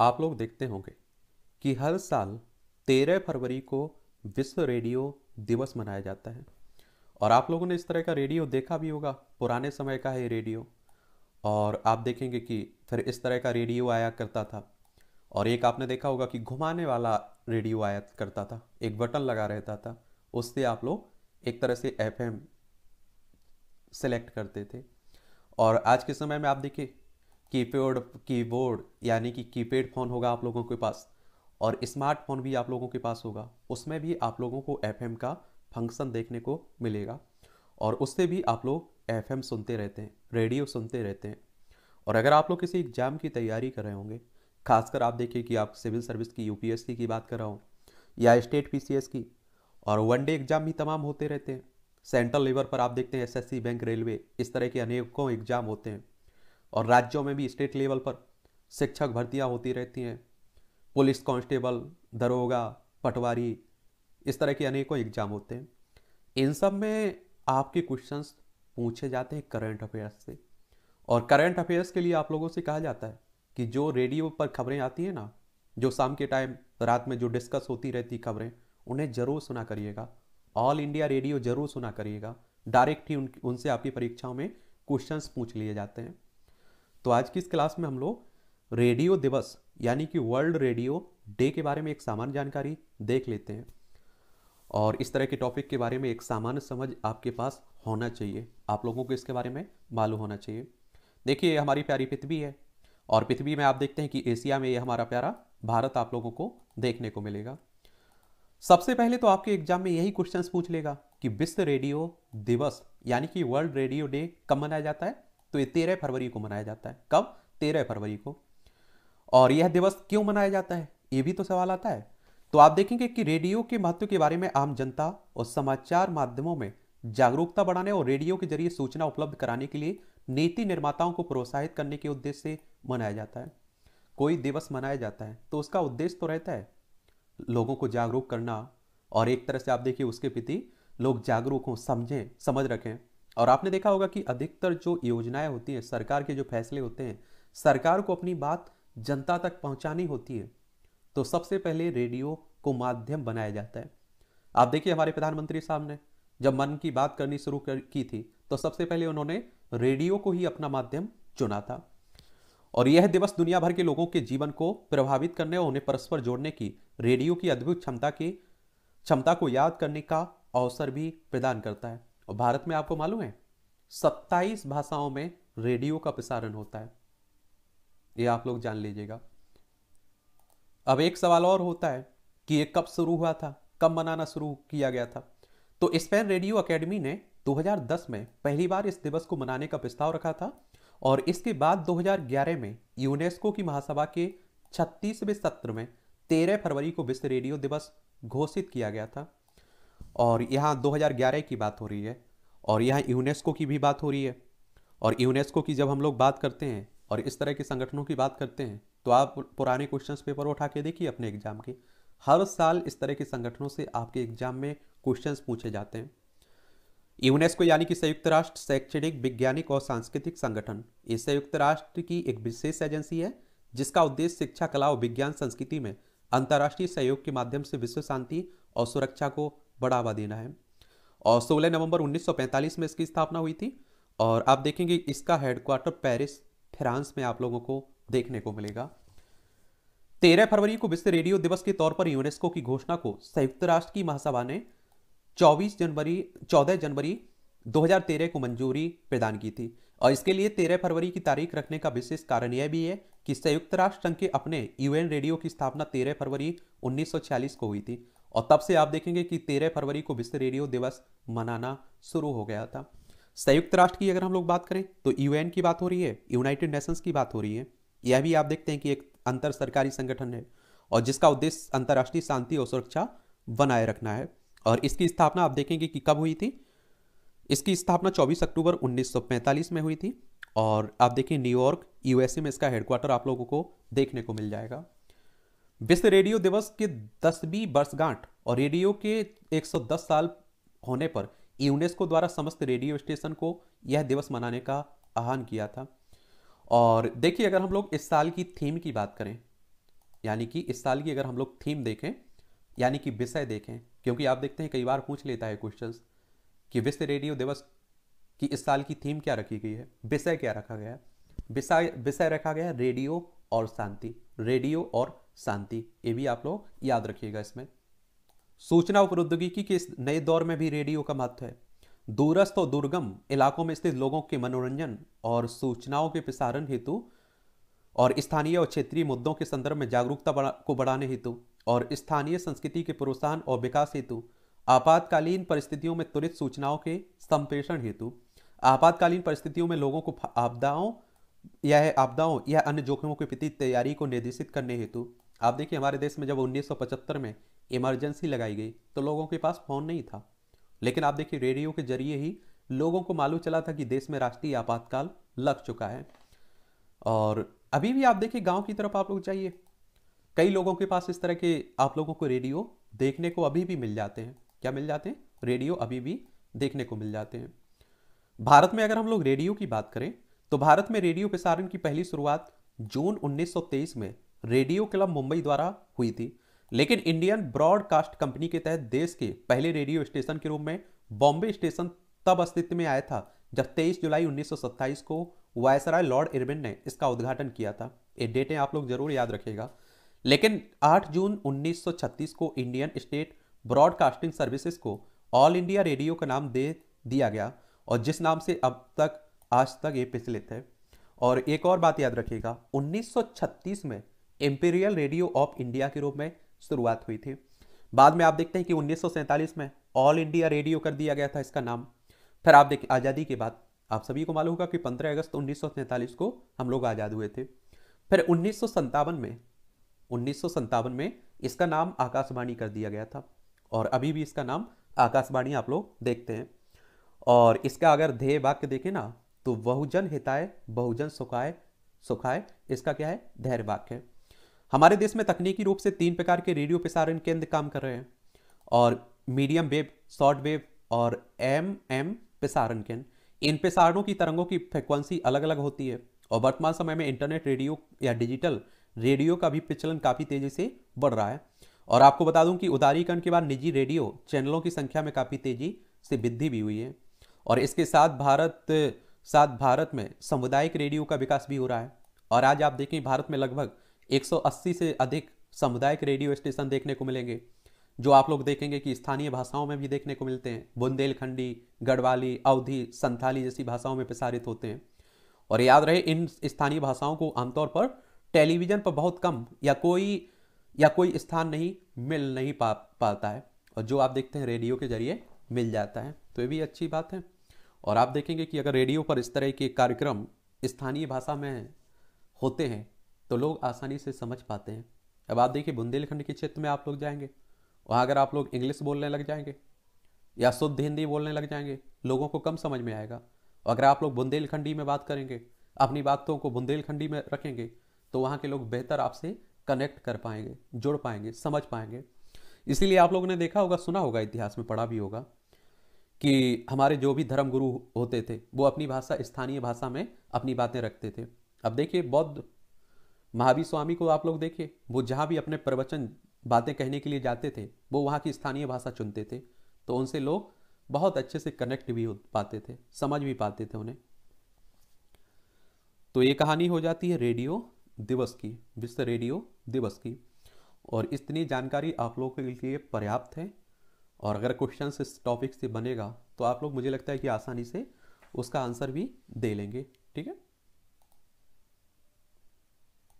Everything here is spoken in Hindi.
आप लोग देखते होंगे कि हर साल 13 फरवरी को विश्व रेडियो दिवस मनाया जाता है और आप लोगों ने इस तरह का रेडियो देखा भी होगा पुराने समय का है रेडियो और आप देखेंगे कि फिर इस तरह का रेडियो आया करता था और एक आपने देखा होगा कि घुमाने वाला रेडियो आया करता था एक बटन लगा रहता था उससे आप लोग एक तरह से एफ सेलेक्ट करते थे और आज के समय में आप देखिए कीपेड कीबोर्ड यानी कि कीपैड फ़ोन होगा आप लोगों के पास और स्मार्टफोन भी आप लोगों के पास होगा उसमें भी आप लोगों को एफ का फंक्शन देखने को मिलेगा और उससे भी आप लोग एफ सुनते रहते हैं रेडियो सुनते रहते हैं और अगर आप लोग किसी एग्ज़ाम की तैयारी कर रहे होंगे खासकर आप देखिए कि आप सिविल सर्विस की यूपीएससी की बात कर रहा हूँ या स्टेट पीसीएस की और वन डे एग्ज़ाम भी तमाम होते रहते हैं सेंट्रल लेवल पर आप देखते हैं एसएससी बैंक रेलवे इस तरह के अनेकों एग्ज़ाम होते हैं और राज्यों में भी स्टेट लेवल पर शिक्षक भर्तियाँ होती रहती हैं पुलिस कांस्टेबल दरोगा पटवारी इस तरह के अनेकों एग्जाम होते हैं इन सब में आपके क्वेश्चंस पूछे जाते हैं करंट अफेयर्स से और करंट अफेयर्स के लिए आप लोगों से कहा जाता है कि जो रेडियो पर खबरें आती हैं ना जो शाम के टाइम रात में जो डिस्कस होती रहती खबरें उन्हें जरूर सुना करिएगा ऑल इंडिया रेडियो जरूर सुना करिएगा डायरेक्ट ही उन उनसे आपकी परीक्षाओं में क्वेश्चंस पूछ लिए जाते हैं तो आज की इस क्लास में हम लोग रेडियो दिवस यानी कि वर्ल्ड रेडियो डे के बारे में एक सामान्य जानकारी देख लेते हैं और इस तरह के टॉपिक के बारे में एक सामान्य समझ आपके पास होना चाहिए आप लोगों को इसके बारे में मालूम होना चाहिए देखिए हमारी प्यारी पृथ्वी है और पृथ्वी में आप देखते हैं कि एशिया में ये हमारा प्यारा भारत आप लोगों को देखने को मिलेगा सबसे पहले तो आपके एग्जाम में यही क्वेश्चंस पूछ लेगा कि विश्व रेडियो दिवस यानी कि वर्ल्ड रेडियो डे कब मनाया जाता है तो ये तेरह फरवरी को मनाया जाता है कब तेरह फरवरी को और यह दिवस क्यों मनाया जाता है ये भी तो सवाल आता है तो आप देखेंगे कि रेडियो के महत्व के बारे में आम जनता और समाचार माध्यमों में जागरूकता बढ़ाने और रेडियो के जरिए सूचना उपलब्ध कराने के लिए नीति निर्माताओं को प्रोत्साहित करने के उद्देश्य से मनाया जाता है कोई दिवस मनाया जाता है तो उसका उद्देश्य तो रहता है लोगों को जागरूक करना और एक तरह से आप देखिए उसके प्रति लोग जागरूक हों समझें समझ रखें और आपने देखा होगा कि अधिकतर जो योजनाएं होती हैं सरकार के जो फैसले होते हैं सरकार को अपनी बात जनता तक पहुंचानी होती है तो सबसे पहले रेडियो को माध्यम बनाया जाता है आप देखिए हमारे प्रधानमंत्री साहब ने जब मन की बात करनी शुरू कर की थी तो सबसे पहले उन्होंने रेडियो को ही अपना माध्यम चुना था और यह दिवस दुनिया भर के लोगों के जीवन को प्रभावित करने और उन्हें परस्पर जोड़ने की रेडियो की अद्भुत क्षमता की क्षमता को याद करने का अवसर भी प्रदान करता है और भारत में आपको मालूम है सत्ताईस भाषाओं में रेडियो का प्रसारण होता है ये आप लोग जान लीजिएगा अब एक सवाल और होता है कि ये कब शुरू हुआ था कब मनाना शुरू किया गया था तो स्पेन रेडियो एकेडमी ने 2010 में पहली बार इस दिवस को मनाने का प्रस्ताव रखा था और इसके बाद 2011 में यूनेस्को की महासभा के छत्तीसवें सत्र में 13 फरवरी को विश्व रेडियो दिवस घोषित किया गया था और यहाँ 2011 की बात हो रही है और यहाँ यूनेस्को की भी बात हो रही है और यूनेस्को की जब हम लोग बात करते हैं और इस तरह के संगठनों की बात करते हैं तो आप पुराने क्वेश्चन पेपर उठा के देखिए अपने एग्जाम के हर साल इस तरह के संगठनों से आपके एग्जाम में क्वेश्चन पूछे जाते हैं यूनेस्को यानी कि संयुक्त राष्ट्र शैक्षणिक वैज्ञानिक और सांस्कृतिक संगठन ये संयुक्त राष्ट्र की एक विशेष एजेंसी है जिसका उद्देश्य शिक्षा कला और विज्ञान संस्कृति में अंतर्राष्ट्रीय सहयोग के माध्यम से विश्व शांति और सुरक्षा को बढ़ावा देना है और 16 नवंबर 1945 में इसकी स्थापना हुई थी और आप देखेंगे इसका हेडक्वार्टर पेरिस फ्रांस में आप लोगों को देखने को मिलेगा तेरह फरवरी को विश्व रेडियो दिवस के तौर पर यूनेस्को की घोषणा को संयुक्त राष्ट्र की महासभा ने 24 जनवरी 14 जनवरी 2013 को मंजूरी प्रदान की थी और इसके लिए 13 फरवरी की तारीख रखने का विशेष कारण यह भी है कि संयुक्त राष्ट्र संघ के अपने यूएन रेडियो की स्थापना 13 फरवरी 1946 को हुई थी और तब से आप देखेंगे कि तेरह फरवरी को विश्व रेडियो दिवस मनाना शुरू हो गया था संयुक्त राष्ट्र की अगर हम लोग बात करें तो यूएन की बात हो रही है यूनाइटेड नेशंस की बात हो रही है यह भी आप देखते हैं कि एक अंतर सरकारी संगठन है और जिसका उद्देश्य अंतर्राष्ट्रीय शांति और सुरक्षा बनाए रखना है और इसकी स्थापना आप देखेंगे कि कब हुई थी इसकी स्थापना 24 अक्टूबर 1945 में हुई थी और आप देखिए न्यूयॉर्क यूएसए में इसका हेडक्वार्टर आप लोगों को देखने को मिल जाएगा विश्व रेडियो दिवस के दसवीं वर्षगांठ और रेडियो के 110 साल होने पर यूनेस्को द्वारा समस्त रेडियो स्टेशन को यह दिवस मनाने का आह्वान किया था और देखिए अगर हम लोग इस साल की थीम की बात करें यानी कि इस साल की अगर हम लोग थीम देखें यानी कि विषय देखें क्योंकि आप देखते हैं कई बार पूछ लेता है क्वेश्चंस कि विश्व रेडियो दिवस की इस साल की थीम क्या रखी गई है विषय क्या रखा गया है विषय विषय रखा गया रेडियो और शांति रेडियो और शांति ये भी आप लोग याद रखिएगा इसमें सूचना प्रौद्योगिकी के इस नए दौर में भी रेडियो का महत्व है दूरस्थ और दुर्गम इलाकों में स्थित लोगों के मनोरंजन और सूचनाओं के प्रसारण हेतु और स्थानीय और क्षेत्रीय मुद्दों के संदर्भ में जागरूकता बढ़ा, को बढ़ाने हेतु और स्थानीय संस्कृति के प्रोत्साहन और विकास हेतु आपातकालीन परिस्थितियों में त्वरित सूचनाओं के संप्रेषण हेतु आपातकालीन परिस्थितियों में लोगों को आपदाओं या आपदाओं या अन्य जोखिमों के प्रति तैयारी को निर्देशित करने हेतु आप देखिए हमारे देश में जब 1975 में इमरजेंसी लगाई गई तो लोगों के पास फ़ोन नहीं था लेकिन आप देखिए रेडियो के जरिए ही लोगों को मालूम चला था कि देश में राष्ट्रीय आपातकाल लग चुका है और अभी भी आप देखिए गांव की तरफ आप लोग जाइए कई लोगों के पास इस तरह के आप लोगों को रेडियो देखने को अभी भी मिल जाते हैं क्या मिल जाते हैं रेडियो अभी भी देखने को मिल जाते हैं भारत में अगर हम लोग रेडियो की बात करें तो भारत में रेडियो प्रसारण की पहली शुरुआत जून 1923 में रेडियो क्लब मुंबई द्वारा हुई थी लेकिन इंडियन ब्रॉडकास्ट कंपनी के तहत देश के पहले रेडियो स्टेशन के रूप में बॉम्बे स्टेशन तब अस्तित्व में आया था जब 23 जुलाई 1927 को वायसराय लॉर्ड इरविन ने इसका उद्घाटन किया था ये डेटें आप लोग जरूर याद रखेगा लेकिन 8 जून 1936 को इंडियन स्टेट ब्रॉडकास्टिंग सर्विसेज को ऑल इंडिया रेडियो का नाम दे दिया गया और जिस नाम से अब तक आज तक ये प्रचलित है और एक और बात याद रखिएगा 1936 में एम्पेरियल रेडियो ऑफ इंडिया के रूप में शुरुआत हुई थी बाद में आप देखते हैं कि उन्नीस में ऑल इंडिया रेडियो कर दिया गया था इसका नाम फिर आप देखिए आज़ादी के बाद आप सभी को मालूम होगा कि 15 अगस्त उन्नीस को हम लोग आज़ाद हुए थे फिर उन्नीस में उन्नीस में इसका नाम आकाशवाणी कर दिया गया था और अभी भी इसका नाम आकाशवाणी आप लोग देखते हैं और इसका अगर ध्येय वाक्य देखें ना तो बहुजन हिताय बहुजन सुखाय सुखाय इसका क्या है धैर्य वाक्य हमारे देश में तकनीकी रूप से तीन प्रकार के रेडियो प्रसारण केंद्र काम कर रहे हैं और मीडियम वेव शॉर्ट वेव और एम एम प्रसारण केंद्र इन प्रसारणों की तरंगों की फ्रिक्वेंसी अलग अलग होती है और वर्तमान समय में इंटरनेट रेडियो या डिजिटल रेडियो का भी प्रचलन काफ़ी तेज़ी से बढ़ रहा है और आपको बता दूं कि उदारीकरण के बाद निजी रेडियो चैनलों की संख्या में काफ़ी तेज़ी से वृद्धि भी हुई है और इसके साथ भारत साथ भारत में सामुदायिक रेडियो का विकास भी हो रहा है और आज आप देखें भारत में लगभग 180 से अधिक सामुदायिक रेडियो स्टेशन देखने को मिलेंगे जो आप लोग देखेंगे कि स्थानीय भाषाओं में भी देखने को मिलते हैं बुंदेलखंडी गढ़वाली अवधि संथाली जैसी भाषाओं में प्रसारित होते हैं और याद रहे इन स्थानीय भाषाओं को आमतौर पर टेलीविजन पर बहुत कम या कोई या कोई स्थान नहीं मिल नहीं पा पाता है और जो आप देखते हैं रेडियो के जरिए मिल जाता है तो ये भी अच्छी बात है और आप देखेंगे कि अगर रेडियो पर इस तरह के कार्यक्रम स्थानीय भाषा में होते हैं तो लोग आसानी से समझ पाते हैं अब आप देखिए बुंदेलखंड के क्षेत्र में आप लोग जाएंगे वहाँ अगर आप लोग इंग्लिश बोलने लग जाएंगे या शुद्ध हिंदी बोलने लग जाएंगे लोगों को कम समझ में आएगा और अगर आप लोग बुंदेलखंडी में बात करेंगे अपनी बातों को बुंदेलखंडी में रखेंगे तो वहाँ के लोग बेहतर आपसे कनेक्ट कर पाएंगे जुड़ पाएंगे समझ पाएंगे इसीलिए आप लोगों ने देखा होगा सुना होगा इतिहास में पढ़ा भी होगा कि हमारे जो भी धर्म गुरु होते थे वो अपनी भाषा स्थानीय भाषा में अपनी बातें रखते थे अब देखिए बौद्ध महावीर स्वामी को आप लोग देखिए वो जहाँ भी अपने प्रवचन बातें कहने के लिए जाते थे वो वहाँ की स्थानीय भाषा चुनते थे तो उनसे लोग बहुत अच्छे से कनेक्ट भी हो पाते थे समझ भी पाते थे उन्हें तो ये कहानी हो जाती है रेडियो दिवस की विश्व रेडियो दिवस की और इतनी जानकारी आप लोगों के लिए पर्याप्त है और अगर क्वेश्चन इस टॉपिक से बनेगा तो आप लोग मुझे लगता है कि आसानी से उसका आंसर भी दे लेंगे ठीक है